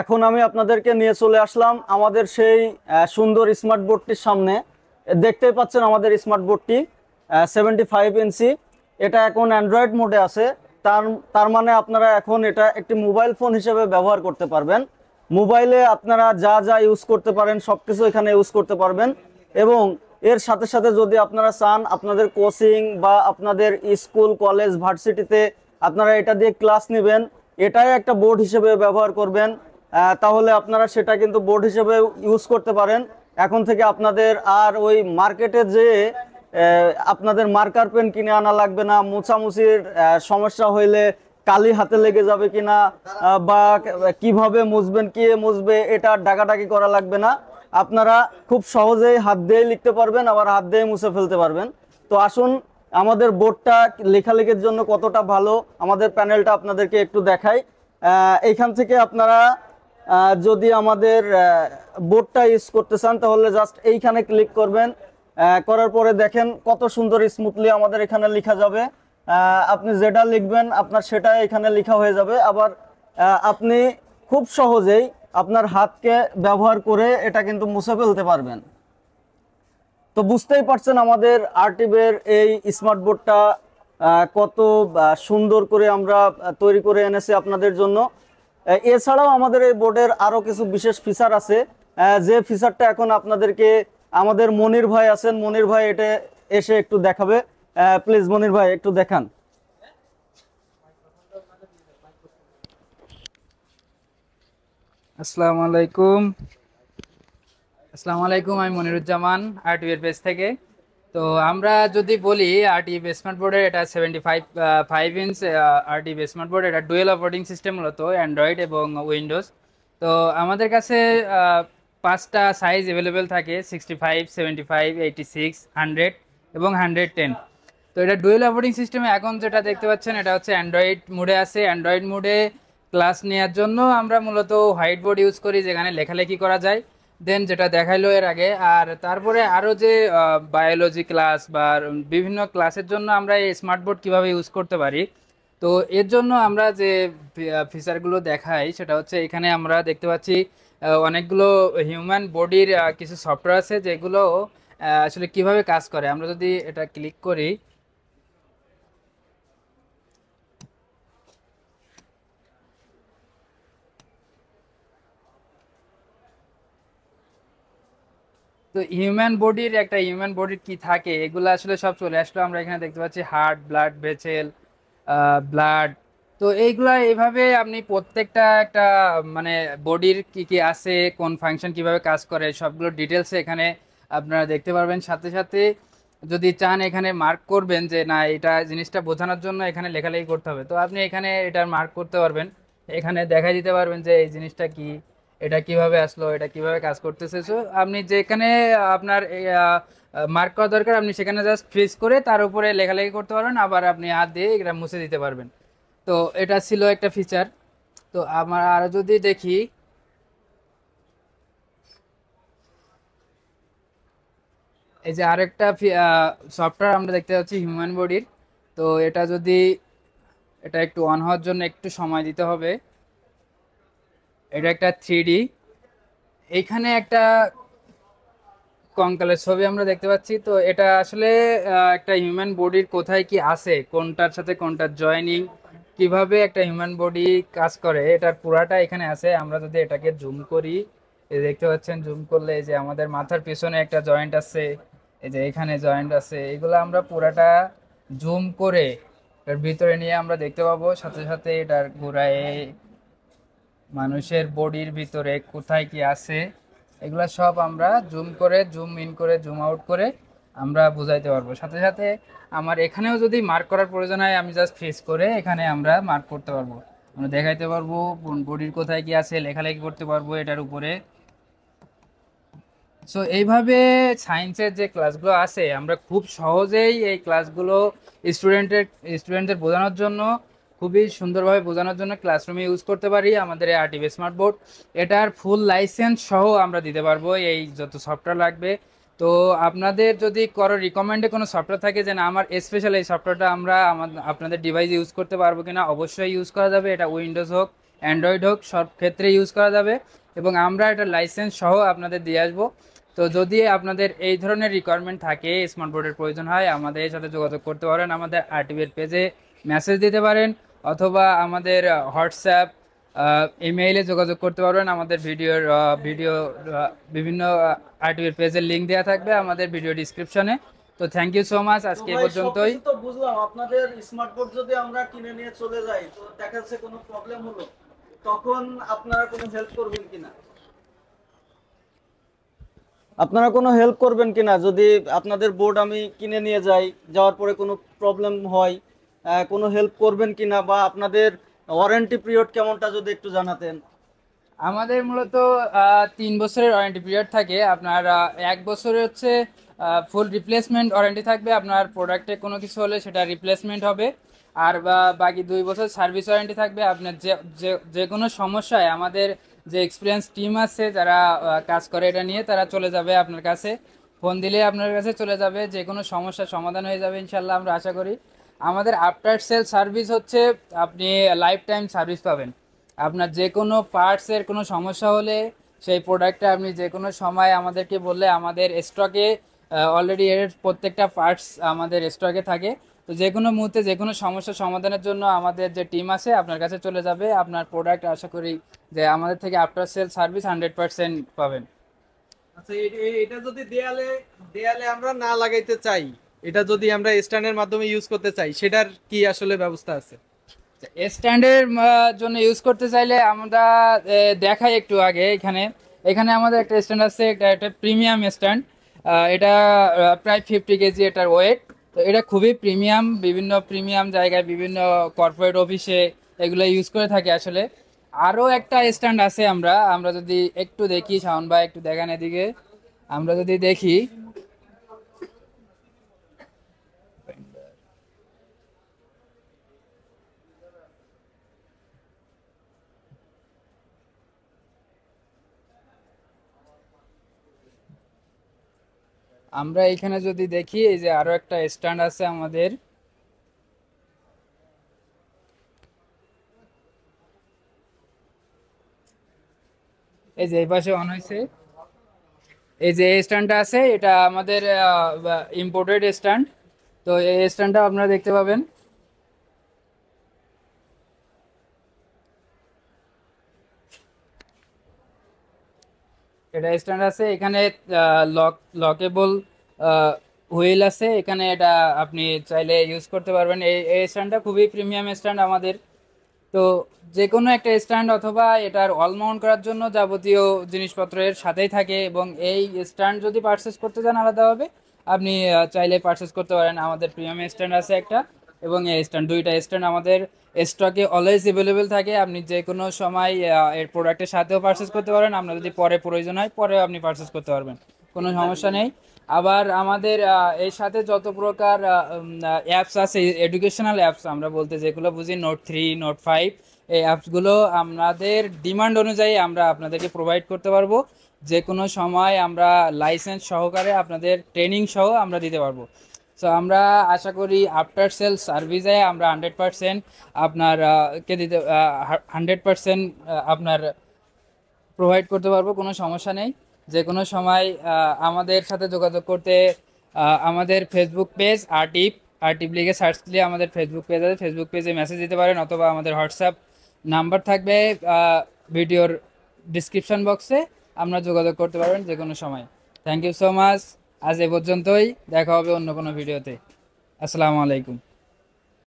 এখন আমি আপনাদেরকে নিয়ে চলে আসলাম আমাদের সেই সুন্দর স্মার্ট বোর্ডটির সামনে দেখতেই পাচ্ছেন আমাদের স্মার্ট বোর্ডটি সেভেন্টি ফাইভ ইঞ্চি এটা এখন অ্যান্ড্রয়েড মোডে আছে তার তার মানে আপনারা এখন এটা একটি মোবাইল ফোন হিসেবে ব্যবহার করতে পারবেন মোবাইলে আপনারা যা যা ইউজ করতে পারেন সব কিছু এখানে ইউজ করতে পারবেন এবং এর সাথে সাথে যদি আপনারা চান আপনাদের কোচিং বা আপনাদের স্কুল কলেজ ভার্সিটিতে আপনারা এটা দিয়ে ক্লাস নেবেন এটাই একটা বোর্ড হিসেবে ব্যবহার করবেন তাহলে আপনারা সেটা কিন্তু বোর্ড হিসেবে ইউজ করতে পারেন এখন থেকে আপনাদের আর ওই মার্কেটে যে আপনাদের মার্কার পেন কিনে আনা লাগবে না মোছামুছির সমস্যা হইলে কালি হাতে লেগে যাবে কিনা বা কিভাবে মুছবেন কে মুছবে এটা ডাকাডাকি করা লাগবে না আপনারা খুব সহজেই হাত দিয়ে লিখতে পারবেন আবার হাত দিয়ে মুছে ফেলতে পারবেন তো আসুন আমাদের বোর্ডটা লেখালেখির জন্য কতটা ভালো আমাদের প্যানেলটা আপনাদেরকে একটু দেখাই এইখান থেকে আপনারা যদি আমাদের বোর্ডটা ইউজ করতে চান তাহলে জাস্ট এইখানে ক্লিক করবেন করার পরে দেখেন কত সুন্দর স্মুথলি আমাদের এখানে লেখা যাবে আপনি যেটা লিখবেন আপনার সেটা এখানে লেখা হয়ে যাবে আবার আপনি খুব সহজেই আপনার হাতকে ব্যবহার করে এটা কিন্তু মুছে ফেলতে পারবেন তো বুঝতেই পারছেন আমাদের আর্টিবের এই স্মার্ট বোর্ডটা কত সুন্দর করে আমরা তৈরি করে এনেছি আপনাদের জন্য এছাড়াও আমাদের এই বোর্ডের আরও কিছু বিশেষ ফিচার আছে যে ফিচারটা এখন আপনাদেরকে আমাদের মনির ভাই আছেন মনির ভাই এটা এসে একটু দেখাবে প্লিজ মনির ভাই একটু দেখান আসসালামু আলাইকুম আসসালামু আলাইকুম আমি মনিরুজ্জামান আর্টওয়ের পেজ থেকে তো আমরা যদি বলি আরটি বেসমেন্ট বোর্ডের এটা seventy five five inch RT basement board এটা ডুয়েল অপারেটিং সিস্টেম মূলত অ্যান্ড্রয়েড এবং উইন্ডোজ তো আমাদের কাছে পাঁচটা সাইজ অ্যাভেলেবেল থাকে sixty five seventy five eighty six hundred এবং হান্ড্রেড টেন তো এটা ডুয়েল অপারেটিং সিস্টেমে এখন যেটা দেখতে পাচ্ছেন এটা হচ্ছে অ্যান্ড্রয়েড মোডে আছে অ্যান্ড্রয়েড মোডে ক্লাস নেওয়ার জন্য আমরা মূলত হোয়াইট বোর্ড ইউজ করি যেখানে লেখালেখি করা যায় দেন যেটা দেখাইলো এর আগে আর তারপরে আরও যে বায়োলজি ক্লাস বা বিভিন্ন ক্লাসের জন্য আমরা এই স্মার্ট বোর্ড কীভাবে ইউজ করতে পারি তো এর জন্য আমরা যে ফিচারগুলো দেখাই সেটা হচ্ছে এখানে আমরা দেখতে পাচ্ছি অনেকগুলো হিউম্যান বডির কিছু সফটওয়্যার আছে যেগুলো আসলে কিভাবে কাজ করে আমরা যদি এটা ক্লিক করি তো হিউম্যান বডির একটা হিউম্যান বডির কি থাকে এগুলো আসলে সব চলে আসলো আমরা এখানে দেখতে পাচ্ছি হার্ট ব্লাড ভেসেল ব্লাড তো এইগুলা এইভাবে আপনি প্রত্যেকটা একটা মানে বডির কি কি আছে কোন ফাংশন কিভাবে কাজ করে সবগুলো ডিটেলস এখানে আপনারা দেখতে পারবেন সাথে সাথে যদি চান এখানে মার্ক করবেন যে না এটা জিনিসটা বোঝানোর জন্য এখানে লেখালেখি করতে হবে তো আপনি এখানে এটা মার্ক করতে পারবেন এখানে দেখা দিতে পারবেন যে এই জিনিসটা কি এটা কিভাবে আসলো এটা কিভাবে কাজ করতেছে সো আপনি যেখানে আপনার মার্ক করা দরকার আপনি সেখানে জাস্ট ফ্রিজ করে তার উপরে লেখালেখি করতে পারবেন আবার আপনি হাত দিয়ে এটা মুছে দিতে পারবেন তো এটা ছিল একটা ফিচার তো আমার আরও যদি দেখি এই যে আরেকটা সফটওয়্যার আমরা দেখতে পাচ্ছি হিউম্যান বডির তো এটা যদি এটা একটু অন হওয়ার জন্য একটু সময় দিতে হবে এটা একটা থ্রি এখানে একটা কঙ্কালের ছবি আমরা দেখতে পাচ্ছি তো এটা আসলে একটা হিউম্যান বডির কোথায় কি আছে কোনটার সাথে কোনটার জয়নিং কিভাবে একটা হিউম্যান বডি কাজ করে এটার পুরাটা এখানে আছে আমরা যদি এটাকে জুম করি এই দেখতে পাচ্ছেন জুম করলে এই যে আমাদের মাথার পিছনে একটা জয়েন্ট আছে এই যে এখানে জয়েন্ট আছে এগুলো আমরা পুরাটা জুম করে এটার ভিতরে নিয়ে আমরা দেখতে পাবো সাথে সাথে এটার ঘোরায় মানুষের বডির ভিতরে কোথায় কি আছে এগুলো সব আমরা জুম করে জুম ইন করে জুম আউট করে আমরা বোঝাইতে পারবো সাথে সাথে আমার এখানেও যদি মার্ক করার প্রয়োজন হয় আমি জাস্ট ফেস করে এখানে আমরা মার্ক করতে পারবো আমরা দেখাইতে পারবো বডির কোথায় কি আছে লেখালেখি করতে পারবো এটার উপরে সো এইভাবে সায়েন্সের যে ক্লাসগুলো আছে আমরা খুব সহজেই এই ক্লাসগুলো স্টুডেন্টের স্টুডেন্টদের বোঝানোর জন্য খুবই সুন্দরভাবে বোঝানোর জন্য ক্লাসরুমে ইউজ করতে পারি আমাদের এই আরটিভি স্মার্ট বোর্ড এটার ফুল লাইসেন্স সহ আমরা দিতে পারবো এই যত সফটওয়্যার লাগবে তো আপনাদের যদি করো রিকমেন্ডে কোনো সফটওয়্যার থাকে যে না আমার স্পেশাল এই সফটওয়্যারটা আমরা আপনাদের ডিভাইস ইউজ করতে পারবো কিনা অবশ্যই ইউজ করা যাবে এটা উইন্ডোজ হোক অ্যান্ড্রয়েড হোক সব ক্ষেত্রে ইউজ করা যাবে এবং আমরা এটা লাইসেন্স সহ আপনাদের দিয়ে আসবো তো যদি আপনাদের এই ধরনের রিকোয়ারমেন্ট থাকে স্মার্ট বোর্ডের প্রয়োজন হয় আমাদের সাথে যোগাযোগ করতে পারেন আমাদের আরটিভির পেজে মেসেজ দিতে পারেন অথবা আমাদের হোয়াটসঅ্যাপ ইমেইলে যোগাযোগ করতে পারবেন আমাদের ভিডিওর ভিডিও বিভিন্ন আরটিভির পেজের লিঙ্ক দেওয়া থাকবে আমাদের ভিডিও ডিসক্রিপশনে তো থ্যাংক ইউ সো মাচ আজকে এই পর্যন্তই তো বুঝলাম আপনাদের যদি আমরা কিনে নিয়ে চলে যাই তো দেখা যাচ্ছে কোনো প্রবলেম হলো তখন আপনারা কোনো হেল্প করবেন কিনা আপনারা কোনো হেল্প করবেন কিনা যদি আপনাদের বোর্ড আমি কিনে নিয়ে যাই যাওয়ার পরে কোনো প্রবলেম হয় কোনো হেল্প করবেন কিনা বা আপনাদের ওয়ারেন্টি পিরিয়ড কেমনটা যদি একটু জানাতেন আমাদের মূলত তিন বছরের ওয়ারেন্টি পিরিয়ড থাকে আপনার এক বছরে হচ্ছে ফুল রিপ্লেসমেন্ট ওয়ারেন্টি থাকবে আপনার প্রোডাক্টে কোনো কিছু হলে সেটা রিপ্লেসমেন্ট হবে আর বা বাকি দুই বছর সার্ভিস ওয়ারেন্টি থাকবে আপনার যে যে কোনো সমস্যায় আমাদের যে এক্সপিরিয়েন্স টিম আছে যারা কাজ করে এটা নিয়ে তারা চলে যাবে আপনার কাছে ফোন দিলে আপনার কাছে চলে যাবে যে কোনো সমস্যার সমাধান হয়ে যাবে ইনশাল্লাহ আমরা আশা করি আমাদের আফটার সেল সার্ভিস হচ্ছে আপনি লাইফ টাইম সার্ভিস পাবেন আপনার যে কোনো পার্টসের কোনো সমস্যা হলে সেই প্রোডাক্টটা আপনি যে কোনো সময় আমাদেরকে বললে আমাদের স্টকে অলরেডি এর প্রত্যেকটা পার্টস আমাদের স্টকে থাকে তো যে কোনো মুহূর্তে যে কোনো সমস্যা সমাধানের জন্য আমাদের যে টিম আছে আপনার কাছে চলে যাবে আপনার প্রোডাক্ট আশা করি যে আমাদের থেকে after sale service hundred percent পাবেন আচ্ছা এটা যদি দেয়ালে দেয়ালে আমরা না লাগাইতে চাই এটা যদি আমরা স্ট্যান্ডের মাধ্যমে ইউজ করতে চাই সেটার কি আসলে ব্যবস্থা আছে স্ট্যান্ডের জন্য ইউজ করতে চাইলে আমরা দেখাই একটু আগে এখানে এখানে আমাদের একটা স্ট্যান্ড আছে এটা একটা প্রিমিয়াম স্ট্যান্ড এটা প্রায় ফিফটি কেজি এটার ওয়েট তো এটা খুবই প্রিমিয়াম বিভিন্ন প্রিমিয়াম জায়গায় বিভিন্ন কর্পোরেট অফিসে এগুলো ইউজ করে থাকে আসলে আরও একটা স্ট্যান্ড আছে আমরা আমরা যদি একটু দেখি সাউন্ড বা একটু দেখান এদিকে আমরা যদি দেখি আমরা এখানে যদি দেখি এই যে আরও একটা স্ট্যান্ড আছে আমাদের এই যে এই পাশে অন হয়েছে এই যে স্ট্যান্ডটা আছে এটা আমাদের ইম্পোর্টেড স্ট্যান্ড তো এই স্ট্যান্ডটা আপনারা দেখতে পাবেন এটা স্ট্যান্ড আছে এখানে লক লকেবল হুইল আছে এখানে এটা আপনি চাইলে ইউজ করতে পারবেন এই এই স্ট্যান্ডটা খুবই প্রিমিয়াম স্ট্যান্ড আমাদের তো যে কোনো একটা স্ট্যান্ড অথবা এটার অল মাউন্ট করার জন্য যাবতীয় জিনিসপত্রের সাথেই থাকে এবং এই স্ট্যান্ড যদি পার্সেস করতে চান আলাদাভাবে আপনি চাইলে পার্সেস করতে পারেন আমাদের প্রিমিয়াম স্ট্যান্ড আছে একটা এবং স্ট্যান্ড দুইটা স্ট্যান্ড আমাদের স্টকে অলওয়েজ অ্যাভেলেবেল থাকে আপনি যে কোনো সময় এর প্রোডাক্টের সাথেও পারচেস করতে পারেন আপনার যদি পরে প্রয়োজন হয় পরেও আপনি পারচেস করতে পারবেন কোনো সমস্যা নেই আবার আমাদের এর সাথে যত প্রকার অ্যাপস আছে এডুকেশনাল অ্যাপস আমরা বলতে যেগুলো বুঝি নোট থ্রি নোট ফাইভ এই অ্যাপসগুলো আমাদের ডিমান্ড অনুযায়ী আমরা আপনাদেরকে প্রোভাইড করতে পারবো যে কোনো সময় আমরা লাইসেন্স সহকারে আপনাদের ট্রেনিং সহ আমরা দিতে পারবো সো আমরা আশা করি আফটার সেল সার্ভিসে আমরা হান্ড্রেড পার্সেন্ট আপনার কে দিতে হান্ড্রেড পার্সেন্ট আপনার প্রোভাইড করতে পারবো কোনো সমস্যা নেই যে কোনো সময় আমাদের সাথে যোগাযোগ করতে আমাদের ফেসবুক পেজ আর্টিপ আর্টিপ লিখে সার্চ দিলে আমাদের ফেসবুক পেজ আছে ফেসবুক পেজে মেসেজ দিতে পারেন অথবা আমাদের হোয়াটসঅ্যাপ নাম্বার থাকবে ভিডিওর ডিসক্রিপশন বক্সে আপনারা যোগাযোগ করতে পারবেন যে কোনো সময় থ্যাংক ইউ সো মাচ আজ এ পর্যন্তই দেখা হবে অন্য কোনো ভিডিওতে আসসালামু আলাইকুম